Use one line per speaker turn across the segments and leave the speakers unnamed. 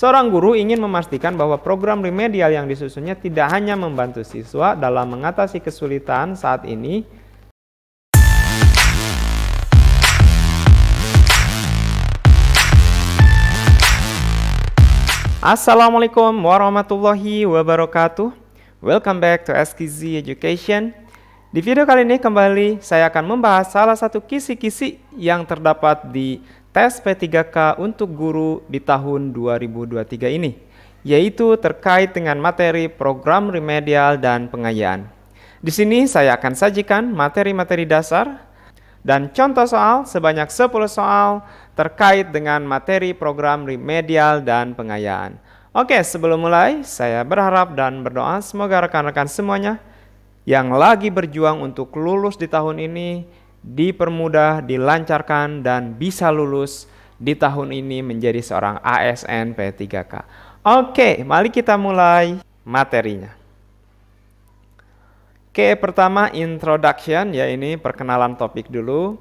Seorang guru ingin memastikan bahwa program remedial yang disusunnya tidak hanya membantu siswa dalam mengatasi kesulitan saat ini, Assalamualaikum warahmatullahi wabarakatuh. Welcome back to SKZ Education. Di video kali ini kembali saya akan membahas salah satu kisi-kisi yang terdapat di tes P3K untuk guru di tahun 2023 ini, yaitu terkait dengan materi program remedial dan pengayaan. Di sini saya akan sajikan materi-materi dasar dan contoh soal sebanyak 10 soal terkait dengan materi program remedial dan pengayaan. Oke, sebelum mulai, saya berharap dan berdoa semoga rekan-rekan semuanya yang lagi berjuang untuk lulus di tahun ini dipermudah, dilancarkan, dan bisa lulus di tahun ini menjadi seorang ASN P3K. Oke, mari kita mulai materinya. Oke, pertama introduction, ya ini perkenalan topik dulu.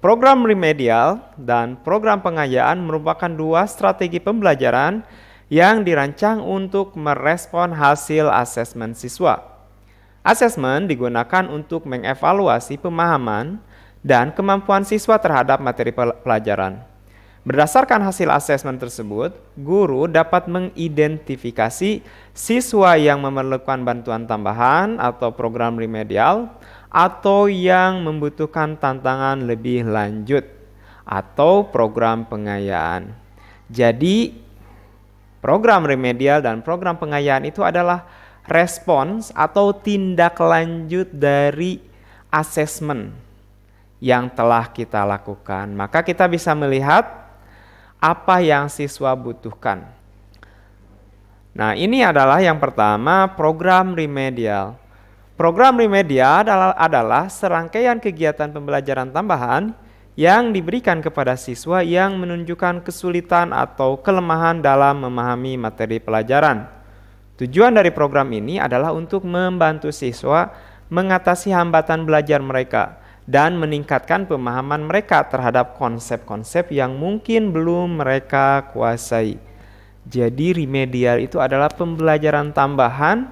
Program remedial dan program pengayaan merupakan dua strategi pembelajaran yang dirancang untuk merespon hasil asesmen siswa. Asesmen digunakan untuk mengevaluasi pemahaman, dan kemampuan siswa terhadap materi pelajaran. Berdasarkan hasil asesmen tersebut, guru dapat mengidentifikasi siswa yang memerlukan bantuan tambahan atau program remedial atau yang membutuhkan tantangan lebih lanjut atau program pengayaan. Jadi, program remedial dan program pengayaan itu adalah respons atau tindak lanjut dari asesmen yang telah kita lakukan. Maka kita bisa melihat apa yang siswa butuhkan. Nah, ini adalah yang pertama program remedial. Program remedial adalah, adalah serangkaian kegiatan pembelajaran tambahan yang diberikan kepada siswa yang menunjukkan kesulitan atau kelemahan dalam memahami materi pelajaran. Tujuan dari program ini adalah untuk membantu siswa mengatasi hambatan belajar mereka dan meningkatkan pemahaman mereka terhadap konsep-konsep yang mungkin belum mereka kuasai. Jadi remedial itu adalah pembelajaran tambahan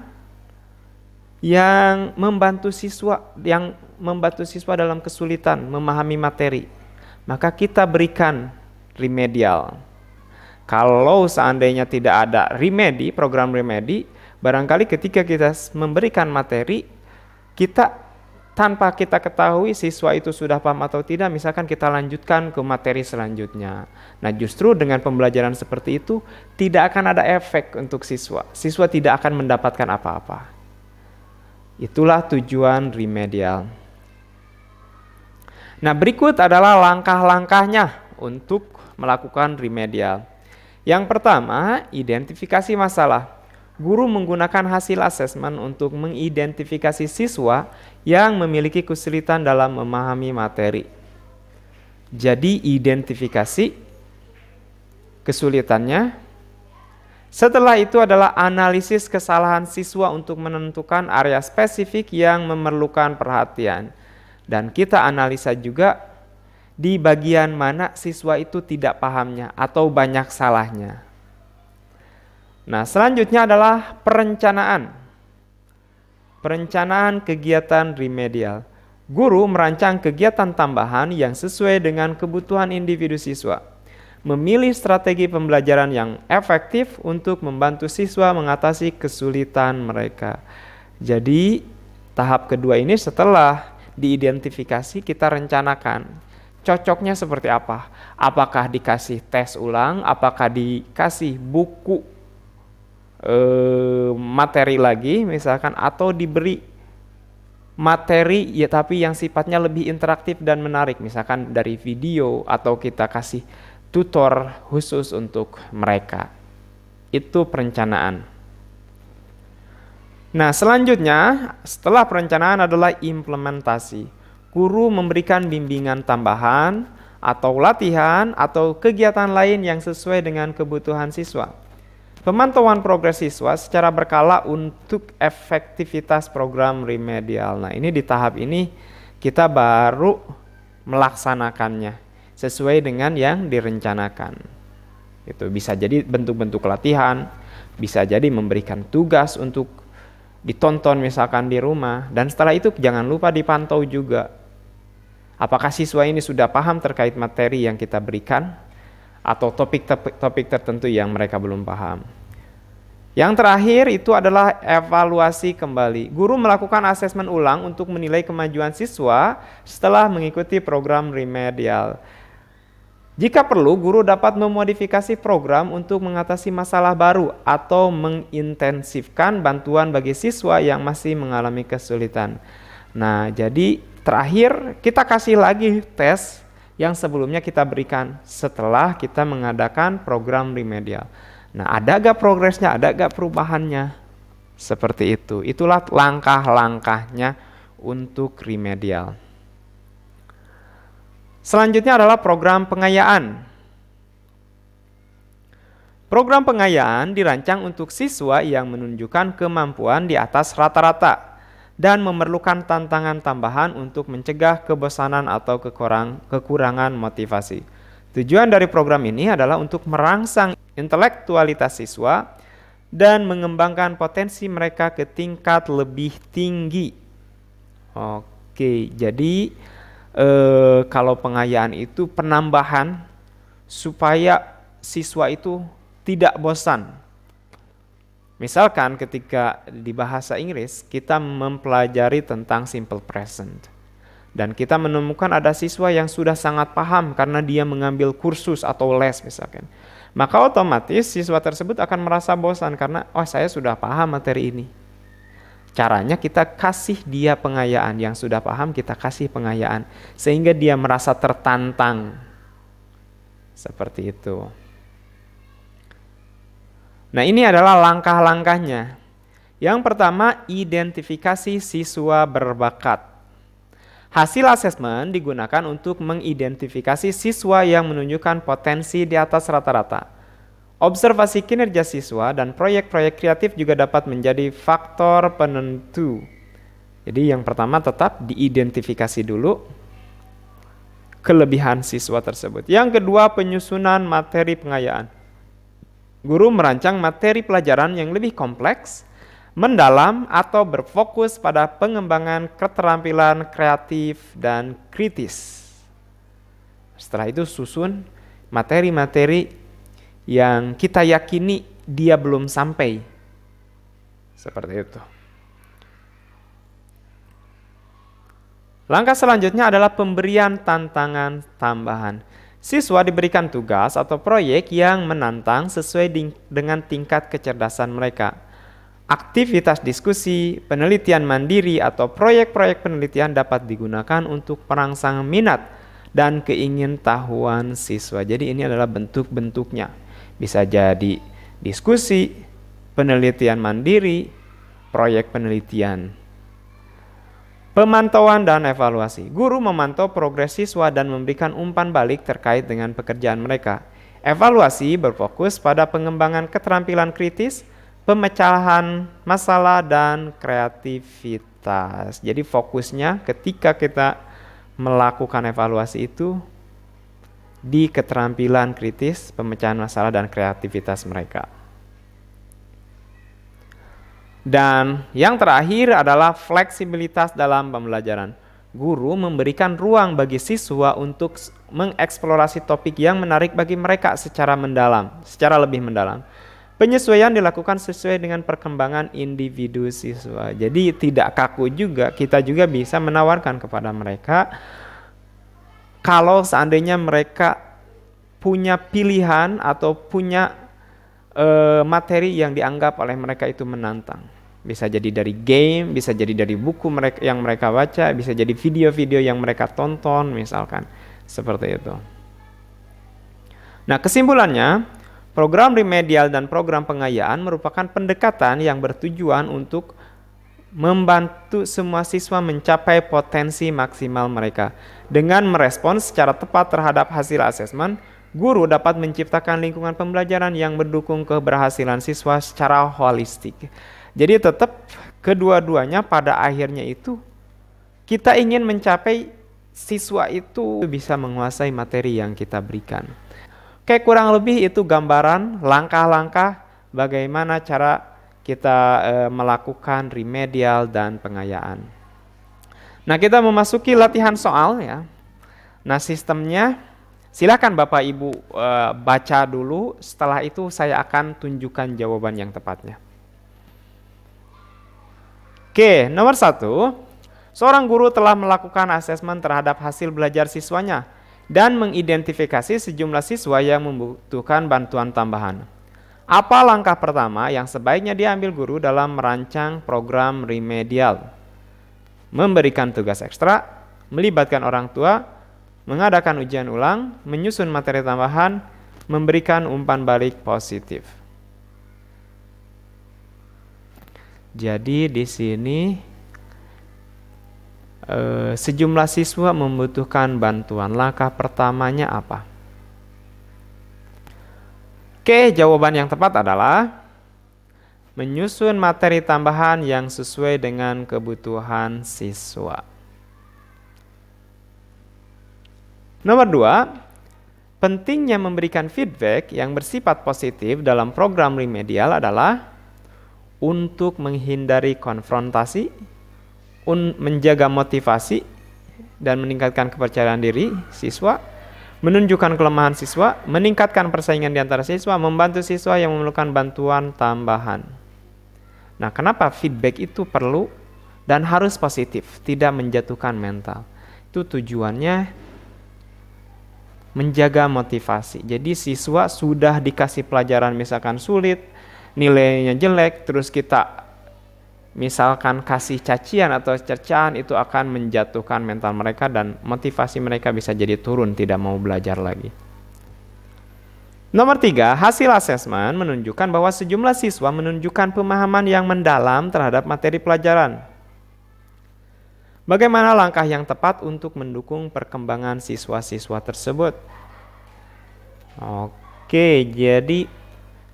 yang membantu siswa yang membantu siswa dalam kesulitan memahami materi. Maka kita berikan remedial. Kalau seandainya tidak ada remedi, program remedi, barangkali ketika kita memberikan materi, kita tanpa kita ketahui siswa itu sudah paham atau tidak, misalkan kita lanjutkan ke materi selanjutnya. Nah, justru dengan pembelajaran seperti itu tidak akan ada efek untuk siswa. Siswa tidak akan mendapatkan apa-apa. Itulah tujuan remedial. Nah, berikut adalah langkah-langkahnya untuk melakukan remedial. Yang pertama, identifikasi masalah guru menggunakan hasil asesmen untuk mengidentifikasi siswa yang memiliki kesulitan dalam memahami materi. Jadi identifikasi kesulitannya. Setelah itu adalah analisis kesalahan siswa untuk menentukan area spesifik yang memerlukan perhatian. Dan kita analisa juga di bagian mana siswa itu tidak pahamnya atau banyak salahnya. Nah, selanjutnya adalah perencanaan. Perencanaan kegiatan remedial. Guru merancang kegiatan tambahan yang sesuai dengan kebutuhan individu siswa. Memilih strategi pembelajaran yang efektif untuk membantu siswa mengatasi kesulitan mereka. Jadi, tahap kedua ini setelah diidentifikasi kita rencanakan cocoknya seperti apa. Apakah dikasih tes ulang, apakah dikasih buku Eh, materi lagi misalkan atau diberi materi ya tapi yang sifatnya lebih interaktif dan menarik misalkan dari video atau kita kasih tutor khusus untuk mereka itu perencanaan nah selanjutnya setelah perencanaan adalah implementasi guru memberikan bimbingan tambahan atau latihan atau kegiatan lain yang sesuai dengan kebutuhan siswa Pemantauan progres siswa secara berkala untuk efektivitas program remedial. Nah, ini di tahap ini kita baru melaksanakannya sesuai dengan yang direncanakan. Itu bisa jadi bentuk-bentuk latihan, bisa jadi memberikan tugas untuk ditonton misalkan di rumah dan setelah itu jangan lupa dipantau juga. Apakah siswa ini sudah paham terkait materi yang kita berikan? atau topik-topik tertentu yang mereka belum paham. Yang terakhir itu adalah evaluasi kembali. Guru melakukan asesmen ulang untuk menilai kemajuan siswa setelah mengikuti program remedial. Jika perlu, guru dapat memodifikasi program untuk mengatasi masalah baru atau mengintensifkan bantuan bagi siswa yang masih mengalami kesulitan. Nah, jadi terakhir kita kasih lagi tes yang sebelumnya kita berikan setelah kita mengadakan program remedial. Nah, ada gak progresnya, ada gak perubahannya? Seperti itu. Itulah langkah-langkahnya untuk remedial. Selanjutnya adalah program pengayaan. Program pengayaan dirancang untuk siswa yang menunjukkan kemampuan di atas rata-rata dan memerlukan tantangan tambahan untuk mencegah kebosanan atau kekurangan motivasi. Tujuan dari program ini adalah untuk merangsang intelektualitas siswa dan mengembangkan potensi mereka ke tingkat lebih tinggi. Oke, jadi e, kalau pengayaan itu penambahan supaya siswa itu tidak bosan Misalkan ketika di bahasa Inggris kita mempelajari tentang simple present dan kita menemukan ada siswa yang sudah sangat paham karena dia mengambil kursus atau les misalkan. Maka otomatis siswa tersebut akan merasa bosan karena oh saya sudah paham materi ini. Caranya kita kasih dia pengayaan yang sudah paham kita kasih pengayaan sehingga dia merasa tertantang. Seperti itu. Nah, ini adalah langkah-langkahnya. Yang pertama, identifikasi siswa berbakat. Hasil asesmen digunakan untuk mengidentifikasi siswa yang menunjukkan potensi di atas rata-rata. Observasi kinerja siswa dan proyek-proyek kreatif juga dapat menjadi faktor penentu. Jadi yang pertama tetap diidentifikasi dulu kelebihan siswa tersebut. Yang kedua penyusunan materi pengayaan. Guru merancang materi pelajaran yang lebih kompleks, mendalam, atau berfokus pada pengembangan keterampilan kreatif dan kritis. Setelah itu, susun materi-materi yang kita yakini dia belum sampai. Seperti itu. Langkah selanjutnya adalah pemberian tantangan tambahan. Siswa diberikan tugas atau proyek yang menantang sesuai dengan tingkat kecerdasan mereka. Aktivitas diskusi, penelitian mandiri, atau proyek-proyek penelitian dapat digunakan untuk merangsang minat dan keingintahuan siswa. Jadi, ini adalah bentuk-bentuknya, bisa jadi diskusi, penelitian mandiri, proyek penelitian. Pemantauan dan evaluasi. Guru memantau progres siswa dan memberikan umpan balik terkait dengan pekerjaan mereka. Evaluasi berfokus pada pengembangan keterampilan kritis, pemecahan masalah dan kreativitas. Jadi fokusnya ketika kita melakukan evaluasi itu di keterampilan kritis, pemecahan masalah dan kreativitas mereka. Dan yang terakhir adalah fleksibilitas dalam pembelajaran. Guru memberikan ruang bagi siswa untuk mengeksplorasi topik yang menarik bagi mereka secara mendalam, secara lebih mendalam. Penyesuaian dilakukan sesuai dengan perkembangan individu siswa. Jadi tidak kaku juga, kita juga bisa menawarkan kepada mereka kalau seandainya mereka punya pilihan atau punya Eh, materi yang dianggap oleh mereka itu menantang. Bisa jadi dari game, bisa jadi dari buku mereka yang mereka baca, bisa jadi video-video yang mereka tonton misalkan. Seperti itu. Nah, kesimpulannya, program remedial dan program pengayaan merupakan pendekatan yang bertujuan untuk membantu semua siswa mencapai potensi maksimal mereka dengan merespons secara tepat terhadap hasil asesmen Guru dapat menciptakan lingkungan pembelajaran yang mendukung keberhasilan siswa secara holistik. Jadi tetap kedua-duanya pada akhirnya itu kita ingin mencapai siswa itu bisa menguasai materi yang kita berikan. Oke, kurang lebih itu gambaran langkah-langkah bagaimana cara kita e, melakukan remedial dan pengayaan. Nah, kita memasuki latihan soal ya. Nah, sistemnya silahkan Bapak Ibu e, baca dulu, setelah itu saya akan tunjukkan jawaban yang tepatnya. Oke, nomor satu, seorang guru telah melakukan asesmen terhadap hasil belajar siswanya dan mengidentifikasi sejumlah siswa yang membutuhkan bantuan tambahan. Apa langkah pertama yang sebaiknya diambil guru dalam merancang program remedial? Memberikan tugas ekstra, melibatkan orang tua, mengadakan ujian ulang, menyusun materi tambahan, memberikan umpan balik positif. Jadi di sini e, sejumlah siswa membutuhkan bantuan. Langkah pertamanya apa? Oke, jawaban yang tepat adalah menyusun materi tambahan yang sesuai dengan kebutuhan siswa. Nomor dua, pentingnya memberikan feedback yang bersifat positif dalam program remedial adalah untuk menghindari konfrontasi, un menjaga motivasi, dan meningkatkan kepercayaan diri siswa, menunjukkan kelemahan siswa, meningkatkan persaingan di antara siswa, membantu siswa yang memerlukan bantuan tambahan. Nah, kenapa feedback itu perlu dan harus positif, tidak menjatuhkan mental? Itu tujuannya menjaga motivasi. Jadi siswa sudah dikasih pelajaran misalkan sulit, nilainya jelek, terus kita misalkan kasih cacian atau cercaan itu akan menjatuhkan mental mereka dan motivasi mereka bisa jadi turun tidak mau belajar lagi. Nomor tiga, hasil asesmen menunjukkan bahwa sejumlah siswa menunjukkan pemahaman yang mendalam terhadap materi pelajaran. Bagaimana langkah yang tepat untuk mendukung perkembangan siswa-siswa tersebut? Oke, jadi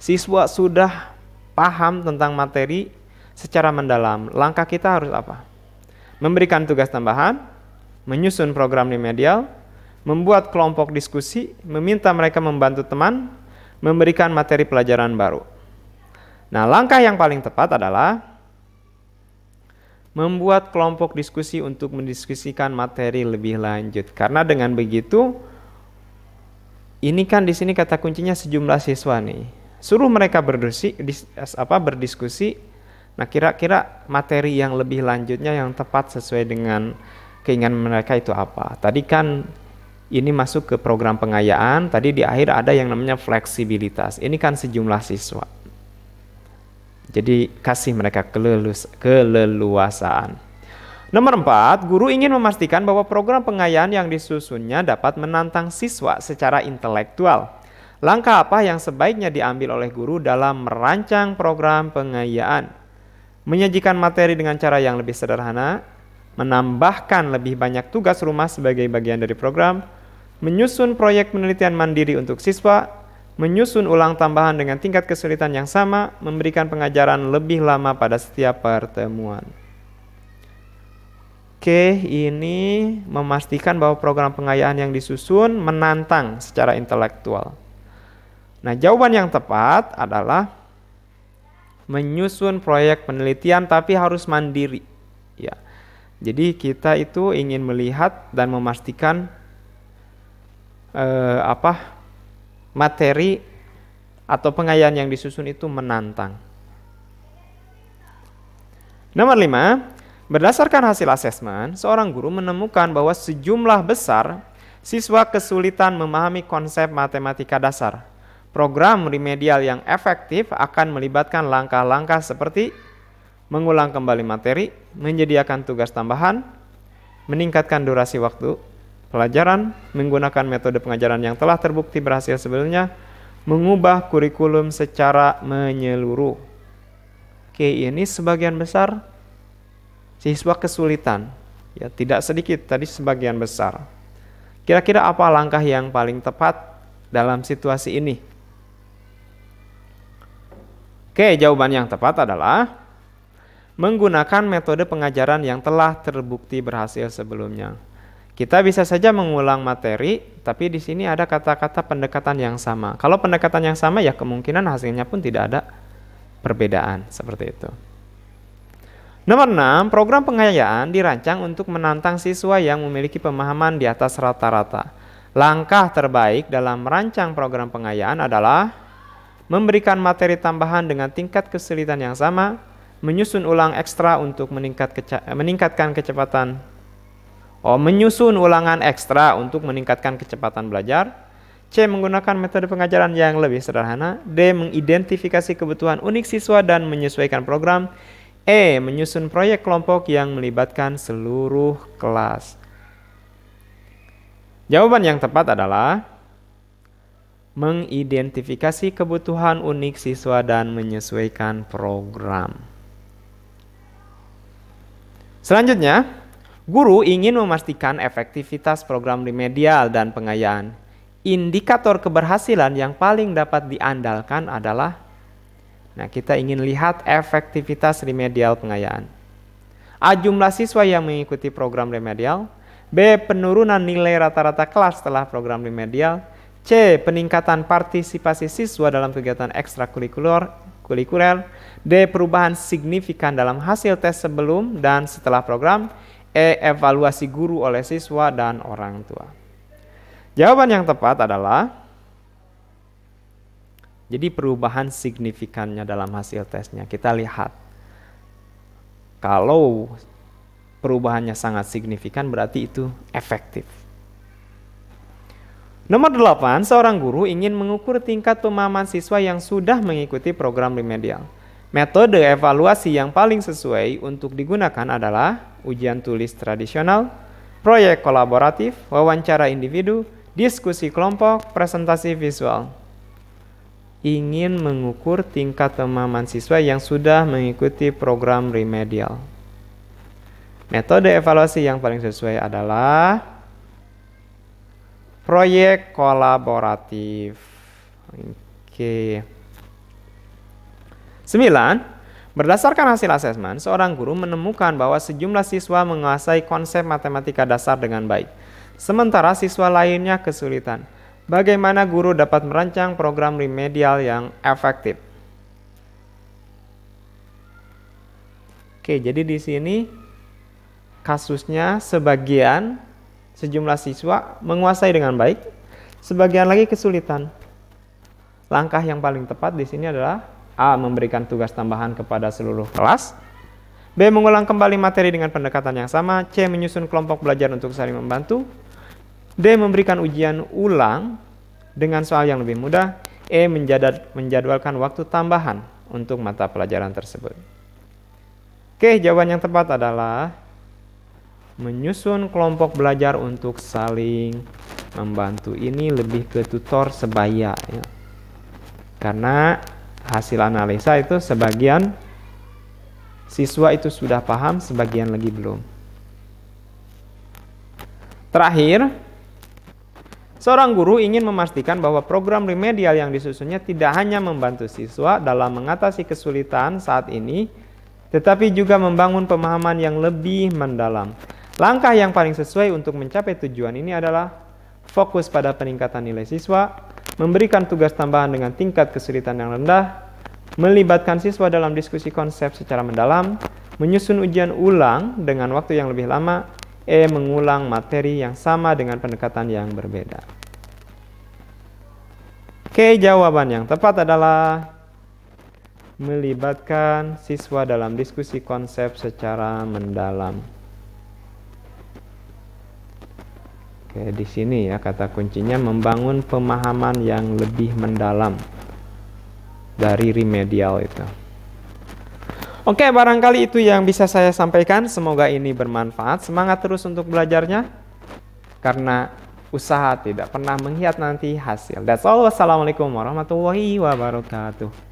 siswa sudah paham tentang materi secara mendalam. Langkah kita harus apa? Memberikan tugas tambahan, menyusun program remedial, membuat kelompok diskusi, meminta mereka membantu teman, memberikan materi pelajaran baru. Nah, langkah yang paling tepat adalah membuat kelompok diskusi untuk mendiskusikan materi lebih lanjut. Karena dengan begitu ini kan di sini kata kuncinya sejumlah siswa nih. Suruh mereka berdiskusi dis, apa berdiskusi. Nah, kira-kira materi yang lebih lanjutnya yang tepat sesuai dengan keinginan mereka itu apa. Tadi kan ini masuk ke program pengayaan, tadi di akhir ada yang namanya fleksibilitas. Ini kan sejumlah siswa. Jadi kasih mereka kelelus, keleluasaan. Nomor empat, guru ingin memastikan bahwa program pengayaan yang disusunnya dapat menantang siswa secara intelektual. Langkah apa yang sebaiknya diambil oleh guru dalam merancang program pengayaan? Menyajikan materi dengan cara yang lebih sederhana, menambahkan lebih banyak tugas rumah sebagai bagian dari program, menyusun proyek penelitian mandiri untuk siswa, menyusun ulang tambahan dengan tingkat kesulitan yang sama, memberikan pengajaran lebih lama pada setiap pertemuan. Oke, ini memastikan bahwa program pengayaan yang disusun menantang secara intelektual. Nah, jawaban yang tepat adalah menyusun proyek penelitian tapi harus mandiri. Ya. Jadi kita itu ingin melihat dan memastikan eh, apa materi atau pengayaan yang disusun itu menantang. Nomor lima, berdasarkan hasil asesmen, seorang guru menemukan bahwa sejumlah besar siswa kesulitan memahami konsep matematika dasar. Program remedial yang efektif akan melibatkan langkah-langkah seperti mengulang kembali materi, menyediakan tugas tambahan, meningkatkan durasi waktu Pelajaran menggunakan metode pengajaran yang telah terbukti berhasil sebelumnya mengubah kurikulum secara menyeluruh. Oke, ini sebagian besar siswa kesulitan. Ya, tidak sedikit tadi sebagian besar. Kira-kira apa langkah yang paling tepat dalam situasi ini? Oke, jawaban yang tepat adalah menggunakan metode pengajaran yang telah terbukti berhasil sebelumnya. Kita bisa saja mengulang materi, tapi di sini ada kata-kata pendekatan yang sama. Kalau pendekatan yang sama ya kemungkinan hasilnya pun tidak ada perbedaan seperti itu. Nomor 6, program pengayaan dirancang untuk menantang siswa yang memiliki pemahaman di atas rata-rata. Langkah terbaik dalam merancang program pengayaan adalah memberikan materi tambahan dengan tingkat kesulitan yang sama, menyusun ulang ekstra untuk meningkat meningkatkan kecepatan Oh, Menyusun ulangan ekstra untuk meningkatkan kecepatan belajar. C. Menggunakan metode pengajaran yang lebih sederhana. D. Mengidentifikasi kebutuhan unik siswa dan menyesuaikan program. E. Menyusun proyek kelompok yang melibatkan seluruh kelas. Jawaban yang tepat adalah mengidentifikasi kebutuhan unik siswa dan menyesuaikan program. Selanjutnya, Guru ingin memastikan efektivitas program remedial dan pengayaan. Indikator keberhasilan yang paling dapat diandalkan adalah Nah, kita ingin lihat efektivitas remedial pengayaan. A. Jumlah siswa yang mengikuti program remedial. B. Penurunan nilai rata-rata kelas setelah program remedial. C. Peningkatan partisipasi siswa dalam kegiatan ekstrakurikuler kulikuler. D. Perubahan signifikan dalam hasil tes sebelum dan setelah program evaluasi guru oleh siswa dan orang tua? Jawaban yang tepat adalah jadi perubahan signifikannya dalam hasil tesnya kita lihat. Kalau perubahannya sangat signifikan berarti itu efektif. Nomor delapan, seorang guru ingin mengukur tingkat pemahaman siswa yang sudah mengikuti program remedial. Metode evaluasi yang paling sesuai untuk digunakan adalah ujian tulis tradisional, proyek kolaboratif, wawancara individu, diskusi kelompok, presentasi visual. Ingin mengukur tingkat pemahaman siswa yang sudah mengikuti program remedial. Metode evaluasi yang paling sesuai adalah proyek kolaboratif. Oke. Okay. 9. Berdasarkan hasil asesmen, seorang guru menemukan bahwa sejumlah siswa menguasai konsep matematika dasar dengan baik, sementara siswa lainnya kesulitan. Bagaimana guru dapat merancang program remedial yang efektif? Oke, jadi di sini kasusnya sebagian sejumlah siswa menguasai dengan baik, sebagian lagi kesulitan. Langkah yang paling tepat di sini adalah A. Memberikan tugas tambahan kepada seluruh kelas. B. Mengulang kembali materi dengan pendekatan yang sama. C. Menyusun kelompok belajar untuk saling membantu. D. Memberikan ujian ulang dengan soal yang lebih mudah. E. menjadat, menjadwalkan waktu tambahan untuk mata pelajaran tersebut. Oke, jawaban yang tepat adalah menyusun kelompok belajar untuk saling membantu. Ini lebih ke tutor sebaya ya. Karena hasil analisa itu sebagian siswa itu sudah paham, sebagian lagi belum. Terakhir, seorang guru ingin memastikan bahwa program remedial yang disusunnya tidak hanya membantu siswa dalam mengatasi kesulitan saat ini, tetapi juga membangun pemahaman yang lebih mendalam. Langkah yang paling sesuai untuk mencapai tujuan ini adalah fokus pada peningkatan nilai siswa, memberikan tugas tambahan dengan tingkat kesulitan yang rendah, melibatkan siswa dalam diskusi konsep secara mendalam, menyusun ujian ulang dengan waktu yang lebih lama, E. Mengulang materi yang sama dengan pendekatan yang berbeda. Oke, jawaban yang tepat adalah melibatkan siswa dalam diskusi konsep secara mendalam. Oke, di sini ya kata kuncinya membangun pemahaman yang lebih mendalam dari remedial itu. Oke, barangkali itu yang bisa saya sampaikan. Semoga ini bermanfaat. Semangat terus untuk belajarnya. Karena usaha tidak pernah menghiat nanti hasil. That's all. Wassalamualaikum warahmatullahi wabarakatuh.